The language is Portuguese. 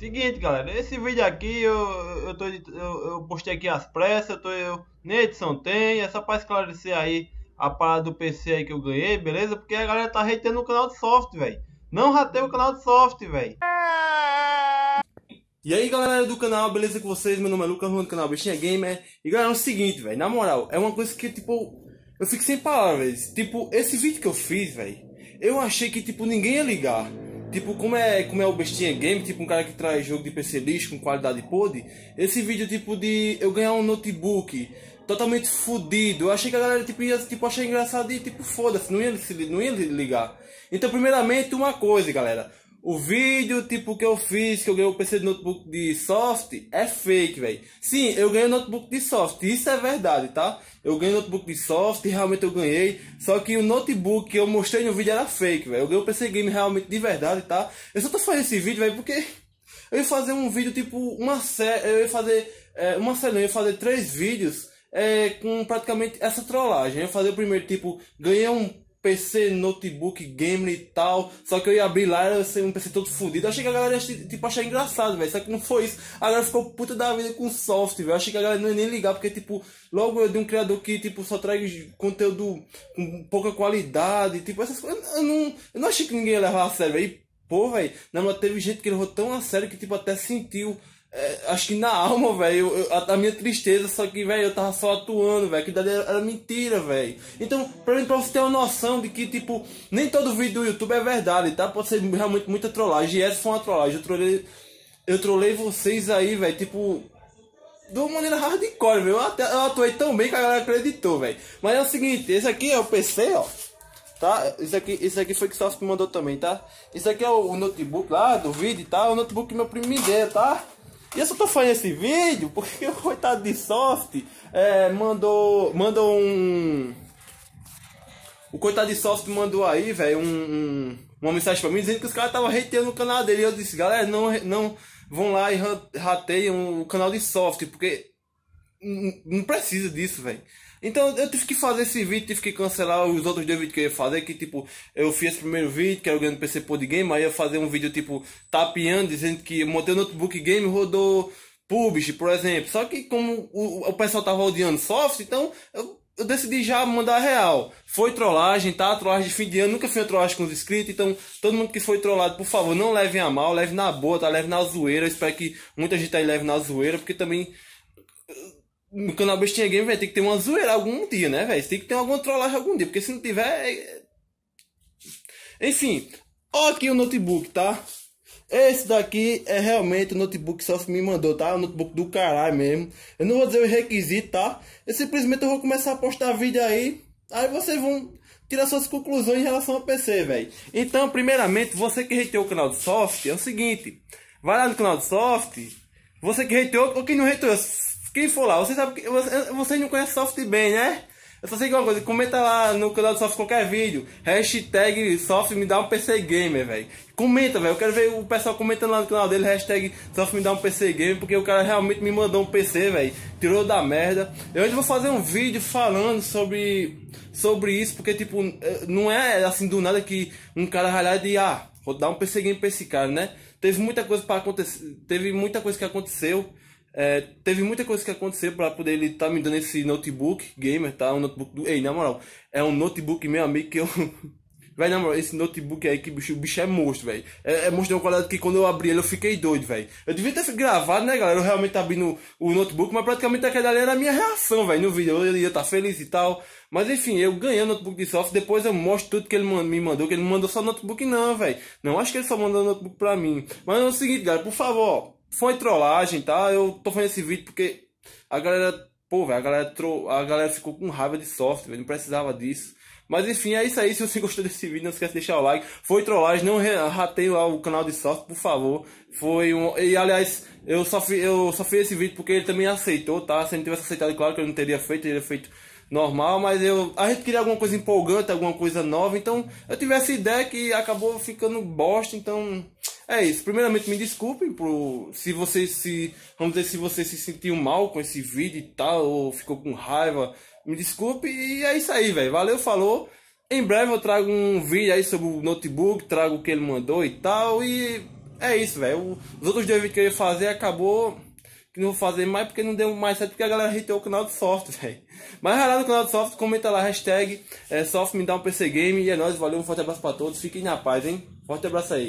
Seguinte, galera, esse vídeo aqui eu, eu, tô, eu, eu postei aqui às pressas, eu tô, eu, nem edição tem, é só para esclarecer aí a parada do PC aí que eu ganhei, beleza? Porque a galera tá reitando o canal de soft, velho. Não ratei o canal de soft, velho. E aí, galera do canal, beleza com vocês? Meu nome é Lucas, do canal Bichinha Gamer. E galera, é o seguinte, velho, na moral, é uma coisa que, tipo, eu fico sem palavras. Tipo, esse vídeo que eu fiz, velho, eu achei que, tipo, ninguém ia ligar. Tipo, como é, como é o Bestinha Game, tipo um cara que traz jogo de PC lixo com qualidade podre. esse vídeo tipo de eu ganhar um notebook totalmente fudido, eu achei que a galera tipo, ia tipo, achar engraçado e tipo, foda-se, não ia, não ia ligar. Então, primeiramente, uma coisa, galera. O vídeo, tipo, que eu fiz, que eu ganhei o PC de notebook de soft, é fake, velho. Sim, eu ganhei o notebook de soft, isso é verdade, tá? Eu ganhei o notebook de soft, realmente eu ganhei. Só que o notebook que eu mostrei no vídeo era fake, velho. Eu ganhei o PC Game realmente de verdade, tá? Eu só tô fazendo esse vídeo, velho, porque eu ia fazer um vídeo, tipo, uma série. Eu ia fazer. É, uma série, eu ia fazer três vídeos é, com praticamente essa trollagem. Eu ia fazer o primeiro, tipo, ganhei um PC, notebook, gamer e tal. Só que eu ia abrir lá, era um PC todo fodido. Achei que a galera ia tipo, achar engraçado, velho. Só que não foi isso. A galera ficou puta da vida com software, Achei que a galera não ia nem ligar, porque, tipo, logo eu de um criador que, tipo, só traz conteúdo com pouca qualidade, tipo, essas coisas. Eu não, eu não achei que ninguém ia levar a sério, velho. Pô, velho, na teve gente que levou tão a sério que, tipo, até sentiu é, acho que na alma, velho, a, a, minha tristeza, só que, velho, eu tava só atuando, velho, que dali era, era mentira, velho. Então, pra, mim, pra você ter uma noção de que, tipo, nem todo vídeo do YouTube é verdade, tá? Pode ser realmente muita trollagem, e essa foi uma trollagem. Eu trolei, eu trolei vocês aí, velho, tipo, de uma maneira hardcore, velho. Eu, até, eu atuei tão bem que a galera acreditou, velho. Mas é o seguinte, esse aqui é o PC, ó. Tá? Isso aqui, isso aqui foi que o Soft mandou também, tá? Isso aqui é o, o notebook lá do vídeo, tá? O notebook que meu primo me deu, tá? E eu só tô fazendo esse vídeo porque o coitado de Soft é, mandou, mandou um... O coitado de Soft mandou aí, velho, um, um, uma mensagem pra mim dizendo que os caras estavam hateando o canal dele. E eu disse, galera, não, não vão lá e rateiam o canal de Soft, porque não, não precisa disso, velho. Então eu tive que fazer esse vídeo, tive que cancelar os outros dois vídeos que eu ia fazer, que tipo, eu fiz esse primeiro vídeo, que era o grande PC Pod Game, aí eu ia fazer um vídeo tipo, tapeando, dizendo que montei o notebook game, rodou PUBG, por exemplo. Só que como o, o pessoal tava odiando soft, então eu, eu decidi já mandar real. Foi trollagem, tá? Trollagem de fim de ano, nunca fui trollagem com os inscritos, então todo mundo que foi trollado, por favor, não levem a mal, leve na boa, tá? Leve na zoeira, eu espero que muita gente aí leve na zoeira, porque também no canal Bestinha é Game, velho, tem que ter uma zoeira algum dia, né, velho? Tem que ter alguma trollagem algum dia, porque se não tiver. É, é- Enfim, ó aqui o notebook, tá? Esse daqui é realmente o notebook que Celso me mandou, tá? O notebook do caralho mesmo. Eu não vou dizer os requisitos, tá? Eu simplesmente vou começar a postar vídeo aí. Aí vocês vão tirar suas conclusões em relação ao PC, velho. Então, primeiramente, você que reteu o canal do Soft, é o seguinte. Vai lá no canal do Soft. Você que reteu ou quem não reteu quem for lá, você sabe que. Você, você não conhece Soft bem, né? Eu só sei que é uma coisa, comenta lá no canal do Soft qualquer vídeo. Hashtag Soft me dá um PC Gamer, velho. Comenta, velho. Eu quero ver o pessoal comentando lá no canal dele. Hashtag Soft me dá um PC Gamer. Porque o cara realmente me mandou um PC, velho. Tirou da merda. Eu hoje vou fazer um vídeo falando sobre, sobre isso. Porque, tipo, eh, não é assim do nada que um cara ralhar de. Ah, vou dar um PC Gamer pra esse cara, né? Teve muita coisa para acontecer. Teve muita coisa que aconteceu. É, teve muita coisa que aconteceu para poder ele estar tá me dando esse notebook gamer, tá? Um notebook do. Ei, na moral, é um notebook, meu amigo, que eu. Vai, na moral, esse notebook aí que bicho, o bicho é monstro, velho. É, é monstro de uma qualidade que quando eu abri ele eu fiquei doido, velho. Eu devia ter gravado, né, galera? Eu realmente abri o notebook, mas praticamente aquela ali era a minha reação, velho, no vídeo. Eu ia estar tá feliz e tal. Mas enfim, eu ganhei o notebook de software, depois eu mostro tudo que ele me mandou, que ele não mandou só notebook não, velho. Não acho que ele só mandou notebook pra mim. Mas é o seguinte, galera, por favor, foi trollagem, tá? Eu tô fazendo esse vídeo porque a galera, pô, velho, a galera tro... a galera ficou com raiva de software, não precisava disso. Mas enfim, é isso aí. Se você gostou desse vídeo, não esquece de deixar o like. Foi trollagem, não lá o canal de software, por favor. Foi um. E aliás, eu só, eu só fiz esse vídeo porque ele também aceitou, tá? Se ele tivesse aceitado, claro que eu não teria feito, teria feito normal, mas eu a gente queria alguma coisa empolgante, alguma coisa nova, então eu tive essa ideia que acabou ficando bosta, então é isso. Primeiramente, me desculpem por se você se. Vamos dizer, se você se sentiu mal com esse vídeo e tal, ou ficou com raiva. Me desculpe. E é isso aí, velho. Valeu, falou. Em breve eu trago um vídeo aí sobre o notebook, trago o que ele mandou e tal. E é isso, velho. Os outros dois vídeos que eu ia fazer acabou que não vou fazer mais porque não deu mais certo porque a galera reteu o canal de software, velho. Mas vai lá no canal de software, comenta lá, hashtag é, software me dá um PC Game. E é nóis, valeu, um forte abraço para todos. Fiquem na paz, hein? Forte abraço aí.